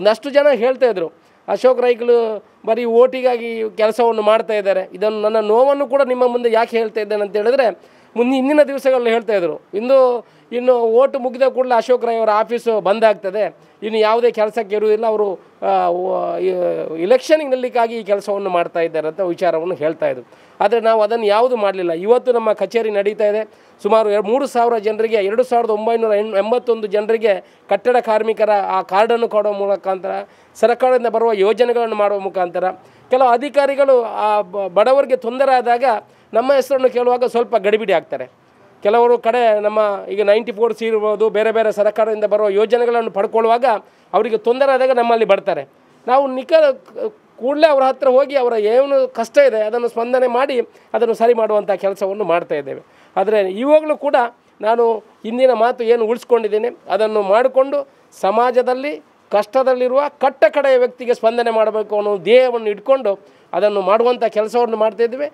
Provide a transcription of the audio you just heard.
ಒಂದಷ್ಟು ಜನ ಹೇಳ್ತಾ ಇದ್ರು ಅಶೋಕ್ ರೈಗಳು ಬರೀ ಓಟಿಗಾಗಿ ಕೆಲಸವನ್ನು ಮಾಡ್ತಾ ಇದ್ದಾರೆ ಇದನ್ನು ನನ್ನ ನೋವನ್ನು ಕೂಡ ನಿಮ್ಮ ಮುಂದೆ ಯಾಕೆ ಹೇಳ್ತಾ ಇದ್ದೇನೆ ಅಂತ ಹೇಳಿದ್ರೆ ಮುಂದೆ ಹಿಂದಿನ ದಿವಸಗಳಲ್ಲಿ ಹೇಳ್ತಾ ಇದ್ರು ಇಂದು ಇನ್ನು ಓಟು ಮುಗಿದ ಕೂಡಲೇ ಅಶೋಕ್ ರೈ ಅವರ ಆಫೀಸು ಬಂದ್ ಆಗ್ತದೆ ಇನ್ನು ಯಾವುದೇ ಕೆಲಸಕ್ಕೆ ಇರುವುದಿಲ್ಲ ಅವರು ಇಲೆಕ್ಷನ್ಗೆ ನಿಲ್ಲಕ್ಕಾಗಿ ಈ ಕೆಲಸವನ್ನು ಮಾಡ್ತಾ ಇದ್ದಾರೆ ಅಂತ ವಿಚಾರವನ್ನು ಹೇಳ್ತಾ ಇದ್ರು ಆದರೆ ನಾವು ಅದನ್ನು ಯಾವುದು ಮಾಡಲಿಲ್ಲ ಇವತ್ತು ನಮ್ಮ ಕಚೇರಿ ನಡೀತಾ ಇದೆ ಸುಮಾರು ಎರಡು ಮೂರು ಸಾವಿರ ಜನರಿಗೆ ಎರಡು ಸಾವಿರದ ಒಂಬೈನೂರ ಎಂಬತ್ತೊಂದು ಜನರಿಗೆ ಕಟ್ಟಡ ಕಾರ್ಮಿಕರ ಆ ಕಾರ್ಡನ್ನು ಕೊಡುವ ಮುಖಾಂತರ ಸರ್ಕಾರದಿಂದ ಬರುವ ಯೋಜನೆಗಳನ್ನು ಮಾಡುವ ಮುಖಾಂತರ ಕೆಲವು ಅಧಿಕಾರಿಗಳು ಆ ಬಡವರಿಗೆ ತೊಂದರೆ ಆದಾಗ ನಮ್ಮ ಹೆಸರನ್ನು ಕೇಳುವಾಗ ಸ್ವಲ್ಪ ಗಡಿಬಿಡಿ ಆಗ್ತಾರೆ ಕೆಲವರು ಕಡೆ ನಮ್ಮ ಈಗ ನೈಂಟಿ ಸಿ ಇರ್ಬೋದು ಬೇರೆ ಬೇರೆ ಸರ್ಕಾರದಿಂದ ಬರುವ ಯೋಜನೆಗಳನ್ನು ಪಡ್ಕೊಳ್ಳುವಾಗ ಅವರಿಗೆ ತೊಂದರೆ ಆದಾಗ ನಮ್ಮಲ್ಲಿ ಬರ್ತಾರೆ ನಾವು ನಿಖರ ಕೂಡಲೇ ಅವರ ಹತ್ತಿರ ಹೋಗಿ ಅವರ ಏನು ಕಷ್ಟ ಇದೆ ಅದನ್ನು ಸ್ಪಂದನೆ ಮಾಡಿ ಅದನ್ನು ಸರಿ ಮಾಡುವಂಥ ಕೆಲಸವನ್ನು ಮಾಡ್ತಾ ಇದ್ದೇವೆ ಆದರೆ ಇವಾಗಲೂ ಕೂಡ ನಾನು ಹಿಂದಿನ ಮಾತು ಏನು ಉಳಿಸ್ಕೊಂಡಿದ್ದೀನಿ ಅದನ್ನು ಮಾಡಿಕೊಂಡು ಸಮಾಜದಲ್ಲಿ ಕಷ್ಟದಲ್ಲಿರುವ ಕಟ್ಟ ಕಡೆಯ ವ್ಯಕ್ತಿಗೆ ಸ್ಪಂದನೆ ಮಾಡಬೇಕು ಅನ್ನೋ ಧ್ಯೇಯವನ್ನು ಇಟ್ಕೊಂಡು ಅದನ್ನು ಮಾಡುವಂಥ ಕೆಲಸವನ್ನು ಮಾಡ್ತಾಯಿದ್ವಿ